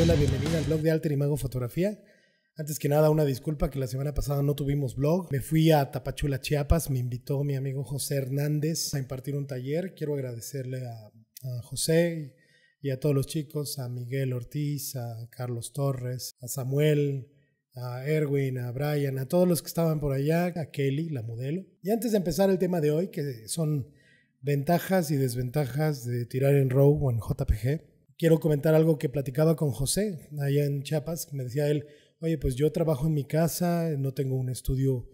Hola, la bienvenida al blog de Alter y Mago Fotografía. Antes que nada, una disculpa que la semana pasada no tuvimos blog. Me fui a Tapachula, Chiapas. Me invitó mi amigo José Hernández a impartir un taller. Quiero agradecerle a, a José y a todos los chicos, a Miguel Ortiz, a Carlos Torres, a Samuel, a Erwin, a Brian, a todos los que estaban por allá, a Kelly, la modelo. Y antes de empezar el tema de hoy, que son ventajas y desventajas de tirar en RAW o en JPG, quiero comentar algo que platicaba con José allá en Chiapas. Me decía él, oye, pues yo trabajo en mi casa, no tengo un estudio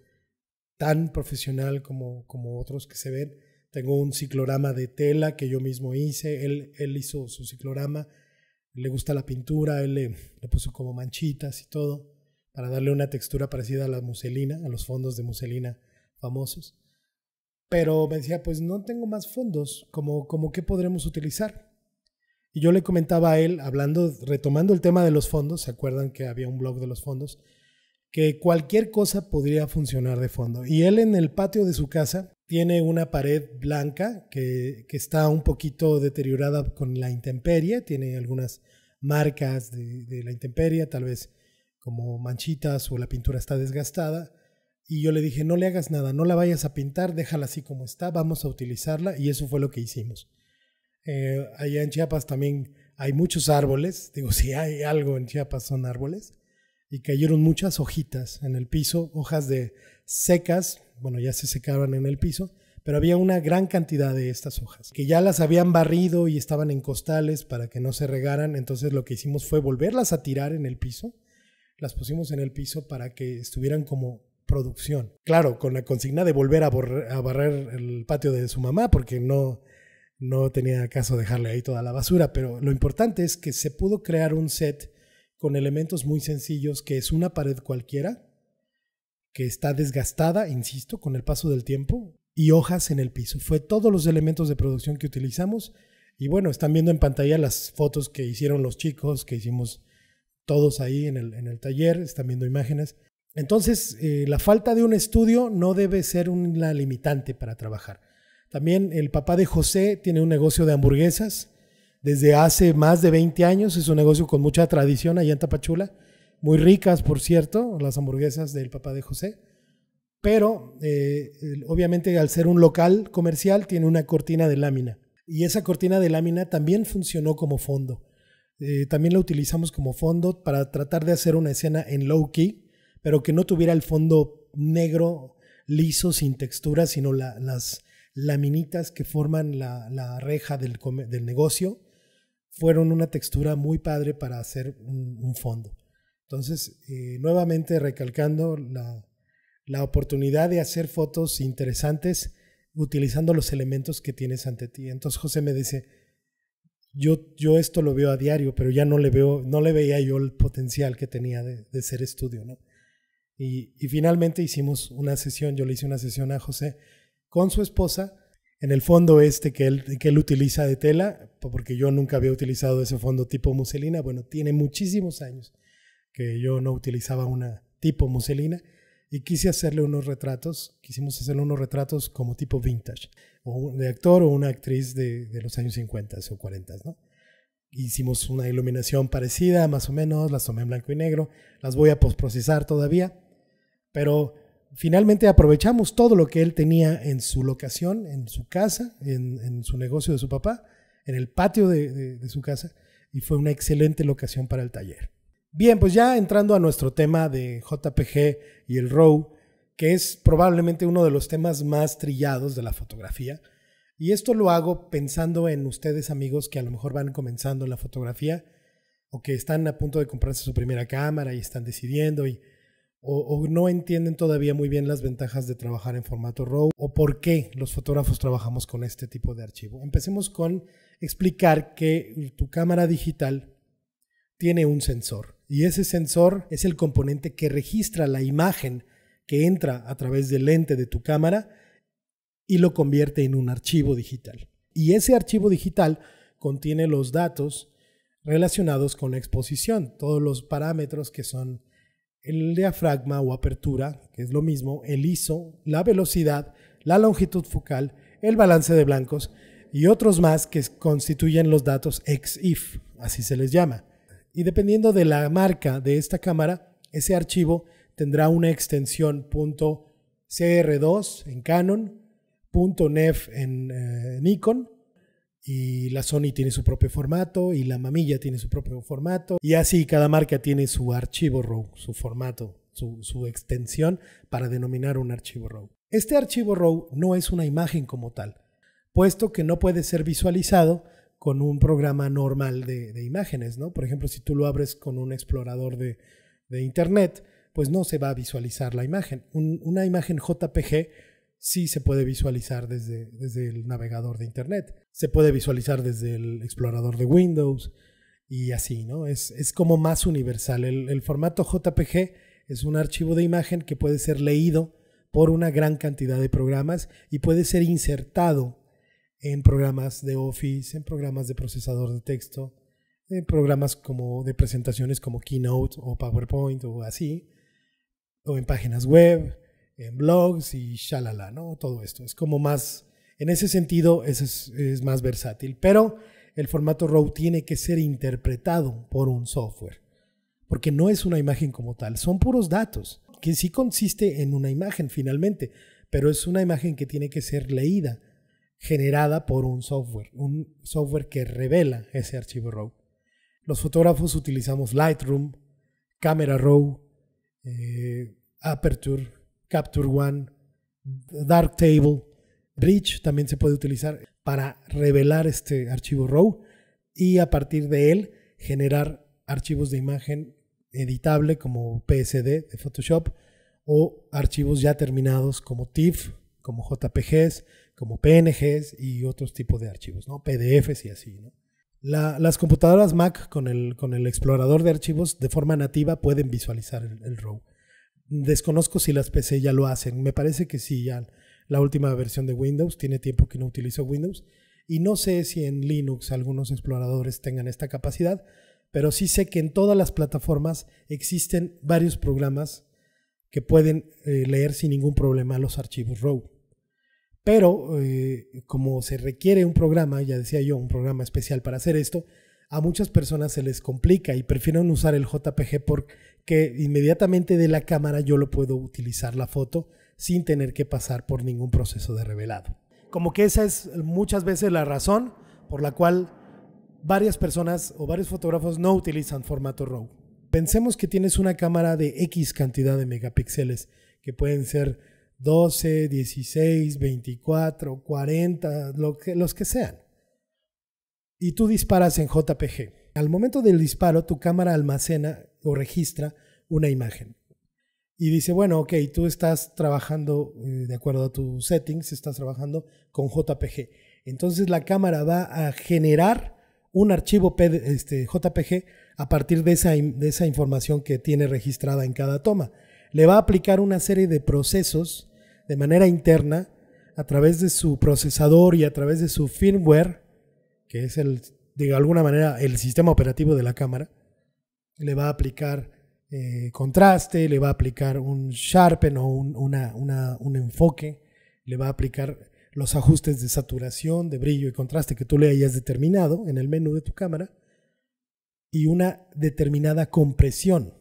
tan profesional como, como otros que se ven. Tengo un ciclorama de tela que yo mismo hice, él, él hizo su ciclorama, le gusta la pintura, él le, puso como manchitas y todo para darle una textura parecida a la muselina, a los fondos de muselina famosos. Pero me decía, pues no tengo más fondos, ¿Cómo qué podremos utilizar. Y yo le comentaba a él, hablando, retomando el tema de los fondos, ¿se acuerdan que había un blog de los fondos? Que cualquier cosa podría funcionar de fondo. Y él en el patio de su casa tiene una pared blanca que, está un poquito deteriorada con la intemperie, tiene algunas marcas de la intemperie, tal vez como manchitas o la pintura está desgastada. Y yo le dije, no le hagas nada, no la vayas a pintar, déjala así como está, vamos a utilizarla y eso fue lo que hicimos. Eh, allá en Chiapas también hay muchos árboles, digo, si hay algo en Chiapas son árboles, y cayeron muchas hojitas en el piso, hojas de secas, bueno, ya se secaban en el piso, pero había una gran cantidad de estas hojas, que ya las habían barrido y estaban en costales para que no se regaran, entonces lo que hicimos fue volverlas a tirar en el piso, las pusimos en el piso para que estuvieran como producción. Claro, con la consigna de volver a barrer el patio de su mamá, porque no, no tenía caso dejarle ahí toda la basura, pero lo importante es que se pudo crear un set con elementos muy sencillos, que es una pared cualquiera, que está desgastada, insisto, con el paso del tiempo, y hojas en el piso. Fue todos los elementos de producción que utilizamos. Y bueno, están viendo en pantalla las fotos que hicieron los chicos, que hicimos todos ahí en el, en el taller, están viendo imágenes. Entonces, eh, la falta de un estudio no debe ser una limitante para trabajar. También el papá de José tiene un negocio de hamburguesas desde hace más de 20 años. Es un negocio con mucha tradición allá en Tapachula. Muy ricas, por cierto, las hamburguesas del papá de José. Pero eh, obviamente al ser un local comercial tiene una cortina de lámina. Y esa cortina de lámina también funcionó como fondo. Eh, también la utilizamos como fondo para tratar de hacer una escena en low key, pero que no tuviera el fondo negro, liso, sin textura, sino las, laminitas que forman la, la reja del, del, negocio, fueron una textura muy padre para hacer un, fondo. Entonces, eh, nuevamente recalcando la, la, oportunidad de hacer fotos interesantes utilizando los elementos que tienes ante ti. Entonces José me dice, yo, yo esto lo veo a diario, pero ya no le, veo, no le veía yo el potencial que tenía de, de ser estudio. Y, y finalmente hicimos una sesión, yo le hice una sesión a José con su esposa en el fondo este que él, que él utiliza de tela, porque yo nunca había utilizado ese fondo tipo muselina, bueno, tiene muchísimos años que yo no utilizaba una tipo muselina y quise hacerle unos retratos, quisimos hacerle unos retratos como tipo vintage, o de actor o una actriz de, los años 50 o 40, ¿no? Hicimos una iluminación parecida, más o menos, las tomé en blanco y negro, las voy a posprocesar todavía, pero finalmente aprovechamos todo lo que él tenía en su locación, en su casa, en, su negocio de su papá, en el patio de, su casa, y fue una excelente locación para el taller. Bien, pues ya entrando a nuestro tema de JPG y el RAW, que es probablemente uno de los temas más trillados de la fotografía, y esto lo hago pensando en ustedes amigos que a lo mejor van comenzando en la fotografía o que están a punto de comprarse su primera cámara y están decidiendo y o, no entienden todavía muy bien las ventajas de trabajar en formato RAW o por qué los fotógrafos trabajamos con este tipo de archivo. Empecemos con explicar que tu cámara digital tiene un sensor y ese sensor es el componente que registra la imagen que entra a través del lente de tu cámara y lo convierte en un archivo digital. Y ese archivo digital contiene los datos relacionados con la exposición, todos los parámetros que son el diafragma o apertura, que es lo mismo, el ISO, la velocidad, la longitud focal, el balance de blancos y otros más que constituyen los datos EXIF, así se les llama. Y dependiendo de la marca de esta cámara, ese archivo tendrá una extensión .cr2 en Canon, .nef en eh, Nikon y la Sony tiene su propio formato y la Mamilla tiene su propio formato y así cada marca tiene su archivo RAW, su formato, su, extensión para denominar un archivo RAW. Este archivo RAW no es una imagen como tal, puesto que no puede ser visualizado con un programa normal de, imágenes, ¿no? Por ejemplo, si tú lo abres con un explorador de, internet, pues no se va a visualizar la imagen. una imagen JPG sí se puede visualizar desde, desde el navegador de Internet. Se puede visualizar desde el explorador de Windows y así, ¿no? Es, como más universal. El, formato JPG es un archivo de imagen que puede ser leído por una gran cantidad de programas y puede ser insertado en programas de Office, en programas de procesador de texto, en programas como de presentaciones como Keynote o PowerPoint o así, o en páginas web en blogs y shalala, ¿no? Todo esto. Es como más, en ese sentido, es, es más versátil. Pero el formato RAW tiene que ser interpretado por un software, porque no es una imagen como tal, son puros datos, que sí consiste en una imagen finalmente, pero es una imagen que tiene que ser leída, generada por un software, un software que revela ese archivo RAW. Los fotógrafos utilizamos Lightroom, Camera RAW, eh, Aperture, Capture One, Darktable, Bridge también se puede utilizar para revelar este archivo RAW y a partir de él generar archivos de imagen editable como PSD de Photoshop o archivos ya terminados como TIFF, como JPGs, como PNGs y otros tipos de archivos, ¿no? PDFs y así. ¿no? las computadoras Mac con el, con el explorador de archivos de forma nativa pueden visualizar el RAW desconozco si las PC ya lo hacen. Me parece que sí, ya la última versión de Windows. Tiene tiempo que no utilizo Windows. Y no sé si en Linux algunos exploradores tengan esta capacidad, pero sí sé que en todas las plataformas existen varios programas que pueden eh, leer sin ningún problema los archivos RAW. Pero eh, como se requiere un programa, ya decía yo, un programa especial para hacer esto, a muchas personas se les complica y prefieren usar el JPG por que inmediatamente de la cámara yo lo puedo utilizar la foto sin tener que pasar por ningún proceso de revelado. Como que esa es muchas veces la razón por la cual varias personas o varios fotógrafos no utilizan formato RAW. Pensemos que tienes una cámara de X cantidad de megapíxeles, que pueden ser 12, 16, 24, 40, lo que, los que sean. Y tú disparas en JPG. Al momento del disparo, tu cámara almacena o registra una imagen. Y dice, bueno, ok, tú estás trabajando eh, de acuerdo a tus settings, estás trabajando con JPG. Entonces la cámara va a generar un archivo este, JPG a partir de esa, de esa información que tiene registrada en cada toma. Le va a aplicar una serie de procesos de manera interna a través de su procesador y a través de su firmware, que es el de alguna manera, el sistema operativo de la cámara. Le va a aplicar eh, contraste, le va a aplicar un sharpen o una, un enfoque, le va a aplicar los ajustes de saturación, de brillo y contraste que tú le hayas determinado en el menú de tu cámara y una determinada compresión.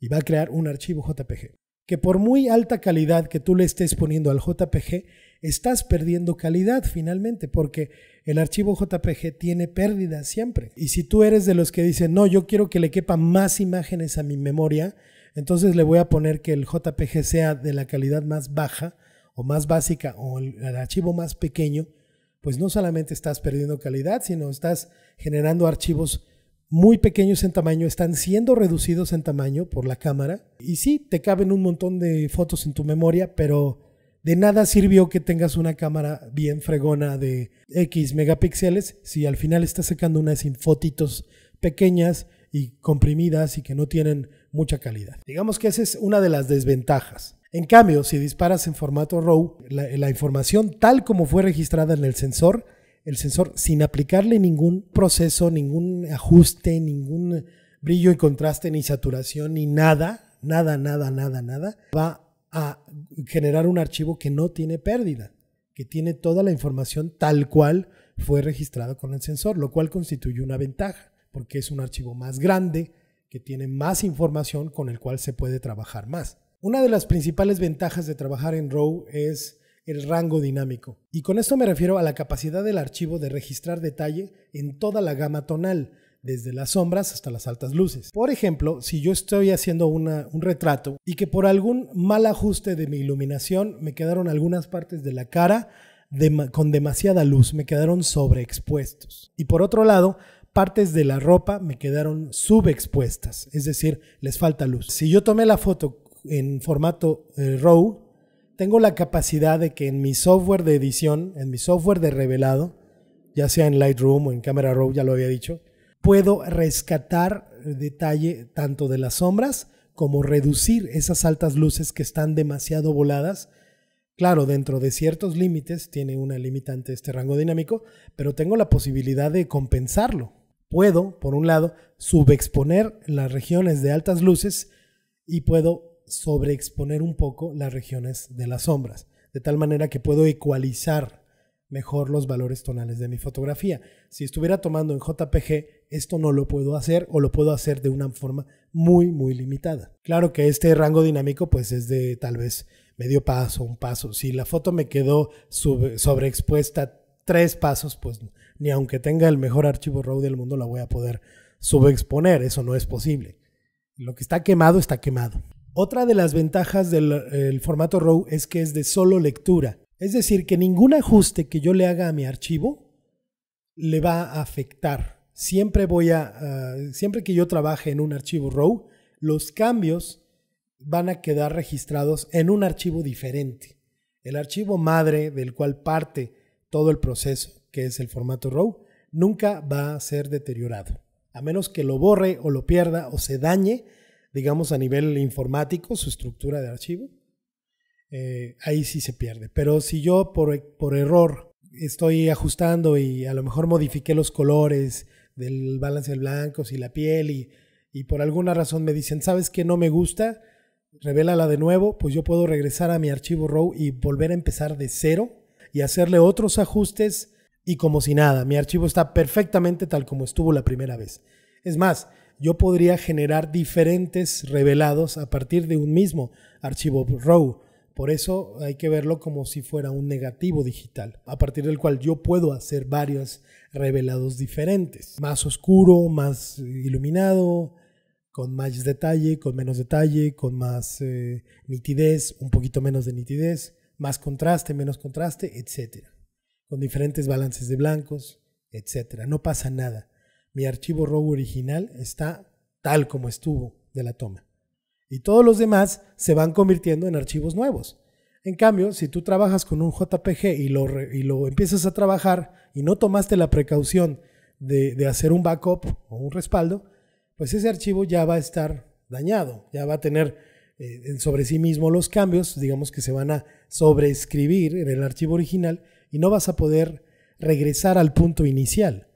Y va a crear un archivo JPG. Que por muy alta calidad que tú le estés poniendo al JPG, estás perdiendo calidad finalmente, porque el archivo JPG tiene pérdida siempre. Y si tú eres de los que dicen, no, yo quiero que le quepa más imágenes a mi memoria, entonces le voy a poner que el JPG sea de la calidad más baja o más básica o el, el archivo más pequeño, pues no solamente estás perdiendo calidad, sino estás generando archivos muy pequeños en tamaño, están siendo reducidos en tamaño por la cámara. Y sí, te caben un montón de fotos en tu memoria, pero de nada sirvió que tengas una cámara bien fregona de X megapíxeles si al final estás sacando unas infotitos pequeñas y comprimidas y que no tienen mucha calidad. Digamos que esa es una de las desventajas. En cambio, si disparas en formato RAW, la, información tal como fue registrada en el sensor, el sensor sin aplicarle ningún proceso, ningún ajuste, ningún brillo y contraste, ni saturación, ni nada, nada, nada, nada, nada, va a generar un archivo que no tiene pérdida, que tiene toda la información tal cual fue registrada con el sensor, lo cual constituye una ventaja, porque es un archivo más grande, que tiene más información con el cual se puede trabajar más. Una de las principales ventajas de trabajar en RAW es el rango dinámico. Y con esto me refiero a la capacidad del archivo de registrar detalle en toda la gama tonal, desde las sombras hasta las altas luces. Por ejemplo, si yo estoy haciendo una, un retrato y que por algún mal ajuste de mi iluminación me quedaron algunas partes de la cara con demasiada luz, me quedaron sobreexpuestos. Y por otro lado, partes de la ropa me quedaron subexpuestas, es decir, les falta luz. Si yo tomé la foto en formato eh, RAW, tengo la capacidad de que en mi software de edición, en mi software de revelado, ya sea en Lightroom o en Camera Raw, ya lo había dicho, puedo rescatar detalle tanto de las sombras como reducir esas altas luces que están demasiado voladas. Claro, dentro de ciertos límites, tiene una limitante este rango dinámico, pero tengo la posibilidad de compensarlo. Puedo, por un lado, subexponer las regiones de altas luces y puedo sobreexponer un poco las regiones de las sombras, de tal manera que puedo ecualizar mejor los valores tonales de mi fotografía. Si estuviera tomando en JPG, esto no lo puedo hacer o lo puedo hacer de una forma muy, muy limitada. Claro que este rango dinámico pues es de tal vez medio paso, un paso. Si la foto me quedó sobreexpuesta tres pasos, pues ni aunque tenga el mejor archivo RAW del mundo la voy a poder subexponer. Eso no es posible. Lo que está quemado está quemado. Otra de las ventajas del formato RAW es que es de solo lectura es decir, que ningún ajuste que yo le haga a mi archivo le va a afectar. Siempre voy a, siempre que yo trabaje en un archivo RAW, los cambios van a quedar registrados en un archivo diferente. El archivo madre del cual parte todo el proceso, que es el formato RAW, nunca va a ser deteriorado. A menos que lo borre o lo pierda o se dañe, digamos a nivel informático, su estructura de archivo eh, ahí sí se pierde. Pero si yo por, error estoy ajustando y a lo mejor modifique los colores del balance de blancos y la piel y, por alguna razón me dicen, ¿sabes que no me gusta? Revélala de nuevo, pues yo puedo regresar a mi archivo RAW y volver a empezar de cero y hacerle otros ajustes y como si nada. Mi archivo está perfectamente tal como estuvo la primera vez. Es más, yo podría generar diferentes revelados a partir de un mismo archivo RAW. Por eso hay que verlo como si fuera un negativo digital, a partir del cual yo puedo hacer varios revelados diferentes, más oscuro, más iluminado, con más detalle, con menos detalle, con más eh, nitidez, un poquito menos de nitidez, más contraste, menos contraste, etc. Con diferentes balances de blancos, etc. No pasa nada. Mi archivo RAW original está tal como estuvo de la toma y todos los demás se van convirtiendo en archivos nuevos. En cambio, si tú trabajas con un JPG y lo, y lo empiezas a trabajar y no tomaste la precaución de, hacer un backup o un respaldo, pues ese archivo ya va a estar dañado, ya va a tener eh, sobre sí mismo los cambios, digamos que se van a sobreescribir en el archivo original y no vas a poder regresar al punto inicial,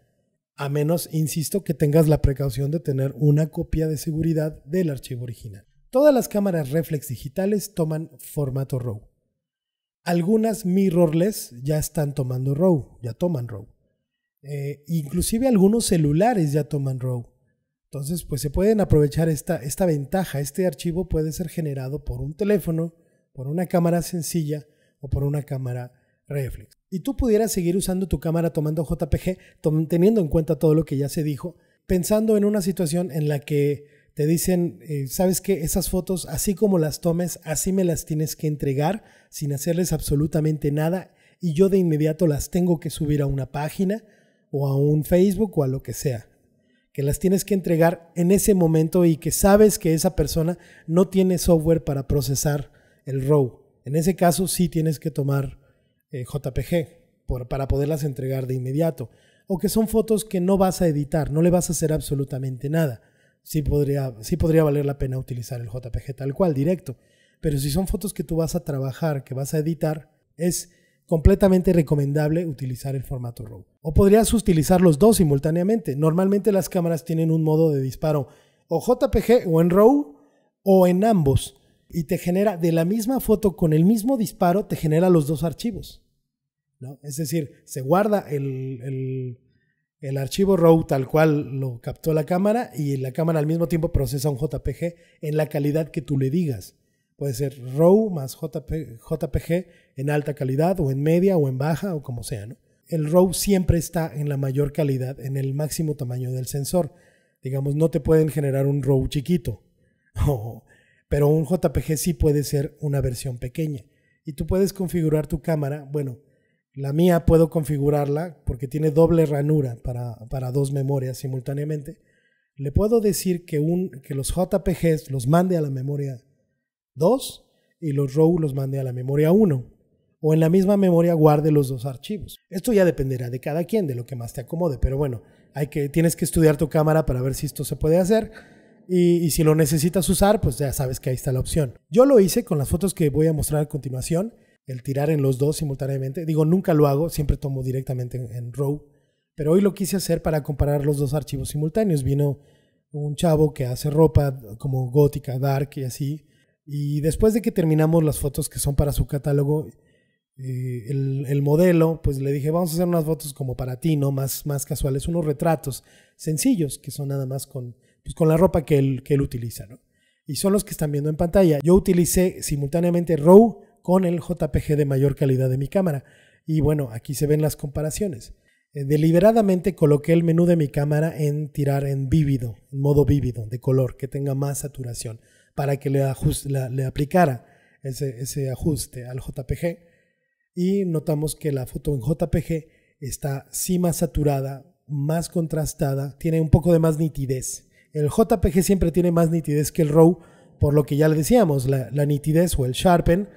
a menos, insisto, que tengas la precaución de tener una copia de seguridad del archivo original. Todas las cámaras reflex digitales toman formato RAW. Algunas mirrorless ya están tomando RAW, ya toman RAW. Eh, inclusive algunos celulares ya toman RAW. Entonces, pues se pueden aprovechar esta, esta ventaja. Este archivo puede ser generado por un teléfono, por una cámara sencilla o por una cámara reflex. Y tú pudieras seguir usando tu cámara tomando JPG, teniendo en cuenta todo lo que ya se dijo, pensando en una situación en la que te dicen, eh, sabes que esas fotos, así como las tomes, así me las tienes que entregar sin hacerles absolutamente nada y yo de inmediato las tengo que subir a una página o a un Facebook o a lo que sea. Que las tienes que entregar en ese momento y que sabes que esa persona no tiene software para procesar el RAW. En ese caso sí tienes que tomar eh, JPG para poderlas entregar de inmediato. O que son fotos que no vas a editar, no le vas a hacer absolutamente nada sí podría, podría valer la pena utilizar el JPG tal cual, directo. Pero si son fotos que tú vas a trabajar, que vas a editar, es completamente recomendable utilizar el formato RAW. O podrías utilizar los dos simultáneamente. Normalmente las cámaras tienen un modo de disparo o JPG o en RAW o en ambos. Y te genera de la misma foto con el mismo disparo, te genera los dos archivos. ¿no? Es decir, se guarda el el archivo RAW tal cual lo captó la cámara y la cámara al mismo tiempo procesa un JPG en la calidad que tú le digas. Puede ser RAW más JPG en alta calidad o en media o en baja o como sea. ¿no? El RAW siempre está en la mayor calidad, en el máximo tamaño del sensor. Digamos, no te pueden generar un RAW chiquito, pero un JPG sí puede ser una versión pequeña. Y tú puedes configurar tu cámara, bueno, la mía puedo configurarla porque tiene doble ranura para, dos memorias simultáneamente. Le puedo decir que, un, que los JPGs los mande a la memoria 2 y los RAW los mande a la memoria 1 o en la misma memoria guarde los dos archivos. Esto ya dependerá de cada quien, de lo que más te acomode, pero bueno, hay que, tienes que estudiar tu cámara para ver si esto se puede hacer y si lo necesitas usar, pues ya sabes que ahí está la opción. Yo lo hice con las fotos que voy a mostrar a continuación el tirar en los dos simultáneamente. Digo, nunca lo hago, siempre tomo directamente en, row, pero hoy lo quise hacer para comparar los dos archivos simultáneos. Vino un chavo que hace ropa como gótica, dark y así. Y después de que terminamos las fotos que son para su catálogo, eh, el, modelo, pues le dije, vamos a hacer unas fotos como para ti, ¿no? Más, más casuales, unos retratos sencillos que son nada más con, pues, con la ropa que él, que él utiliza, ¿no? Y son los que están viendo en pantalla. Yo utilicé simultáneamente Row con el JPG de mayor calidad de mi cámara. Y bueno, aquí se ven las comparaciones. Eh, deliberadamente coloqué el menú de mi cámara en tirar en vívido, en modo vívido, de color, que tenga más saturación, para que le, le aplicara ese, ese ajuste al JPG. Y notamos que la foto en JPG está sí más saturada, más contrastada, tiene un poco de más nitidez. El JPG siempre tiene más nitidez que el RAW, por lo que ya le decíamos, la nitidez o el sharpen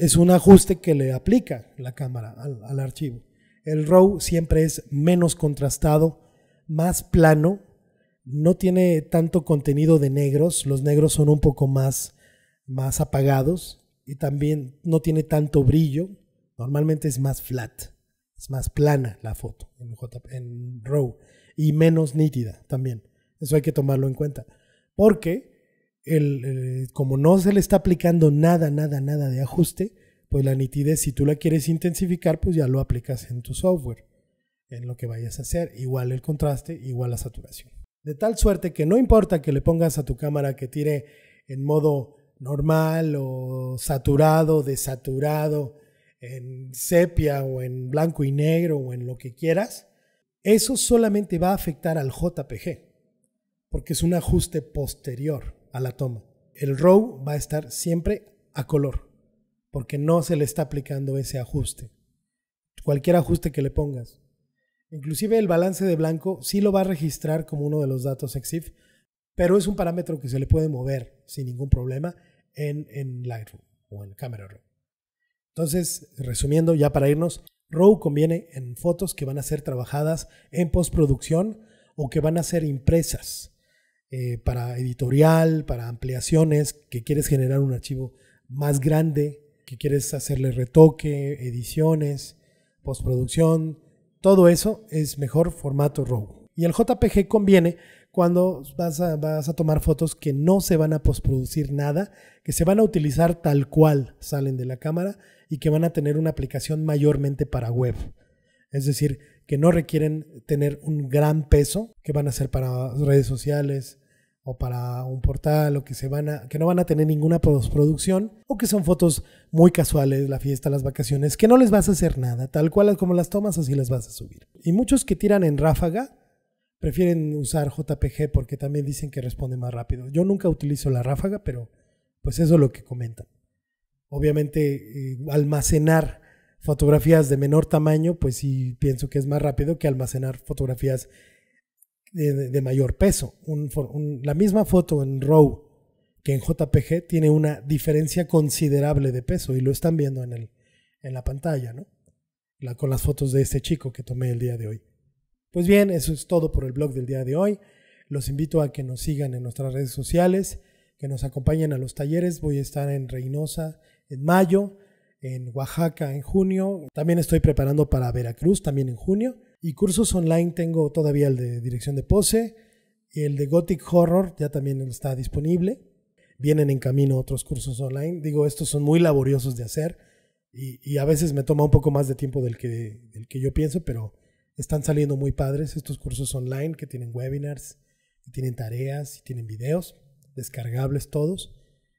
es un ajuste que le aplica la cámara al, archivo. El RAW siempre es menos contrastado, más plano, no tiene tanto contenido de negros, los negros son un poco más, más apagados y también no tiene tanto brillo, normalmente es más flat, es más plana la foto en, row RAW y menos nítida también. Eso hay que tomarlo en cuenta. Porque el, como no se le está aplicando nada, nada, nada de ajuste, pues la nitidez, si tú la quieres intensificar, pues ya lo aplicas en tu software, en lo que vayas a hacer. Igual el contraste, igual la saturación. De tal suerte que no importa que le pongas a tu cámara que tire en modo normal o saturado, desaturado, en sepia o en blanco y negro o en lo que quieras, eso solamente va a afectar al JPG, porque es un ajuste posterior a la toma. El row va a estar siempre a color, porque no se le está aplicando ese ajuste. Cualquier ajuste que le pongas. Inclusive el balance de blanco sí lo va a registrar como uno de los datos EXIF, pero es un parámetro que se le puede mover sin ningún problema en, en Lightroom o en Camera Raw. Entonces, resumiendo ya para irnos, RAW conviene en fotos que van a ser trabajadas en postproducción o que van a ser impresas. Eh, para editorial, para ampliaciones, que quieres generar un archivo más grande, que quieres hacerle retoque, ediciones, postproducción, todo eso es mejor formato RAW. Y el JPG conviene cuando vas a, vas a tomar fotos que no se van a postproducir nada, que se van a utilizar tal cual salen de la cámara y que van a tener una aplicación mayormente para web. Es decir, que no requieren tener un gran peso, que van a ser para redes sociales, o para un portal o que se van que no van a tener ninguna postproducción o que son fotos muy casuales, la fiesta, las vacaciones, que no les vas a hacer nada, tal cual como las tomas así las vas a subir. Y muchos que tiran en ráfaga prefieren usar JPG porque también dicen que responde más rápido. Yo nunca utilizo la ráfaga, pero pues eso es lo que comentan. Obviamente eh, almacenar fotografías de menor tamaño, pues sí pienso que es más rápido que almacenar fotografías de, mayor peso. la misma foto en RAW que en JPG tiene una diferencia considerable de peso y lo están viendo en, el, en la pantalla, ¿no? La, con las fotos de este chico que tomé el día de hoy. Pues bien, eso es todo por el blog del día de hoy. Los invito a que nos sigan en nuestras redes sociales, que nos acompañen a los talleres. Voy a estar en Reynosa en mayo, en Oaxaca en junio. También estoy preparando para Veracruz, también en junio. Y cursos online tengo todavía el de dirección de pose, y el de Gothic Horror ya también está disponible. Vienen en camino otros cursos online. Digo, estos son muy laboriosos de hacer y, a veces me toma un poco más de tiempo del que, del que yo pienso, pero están saliendo muy padres estos cursos online que tienen webinars, y tienen tareas, y tienen videos, descargables todos,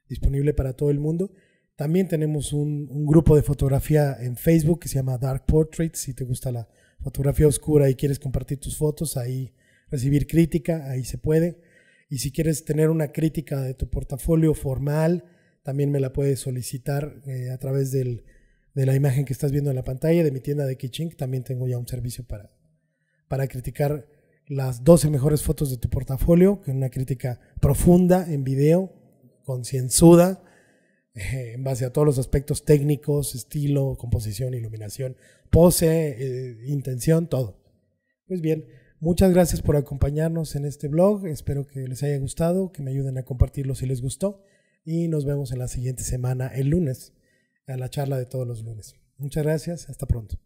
disponible para todo el mundo. También tenemos un, un, grupo de fotografía en Facebook que se llama Dark Portraits, si te gusta la fotografía oscura y quieres compartir tus fotos, ahí recibir crítica, ahí se puede. Y si quieres tener una crítica de tu portafolio formal, también me la puedes solicitar eh, a través de la imagen que estás viendo en la pantalla de mi tienda de Kitching También tengo ya un servicio para, para criticar las 12 mejores fotos de tu portafolio, que una crítica profunda en video, concienzuda, en base a todos los aspectos técnicos, estilo, composición, iluminación, pose, eh, intención, todo. Pues bien, muchas gracias por acompañarnos en este blog, espero que les haya gustado, que me ayuden a compartirlo si les gustó y nos vemos en la siguiente semana, el lunes, a la charla de todos los lunes. Muchas gracias, hasta pronto.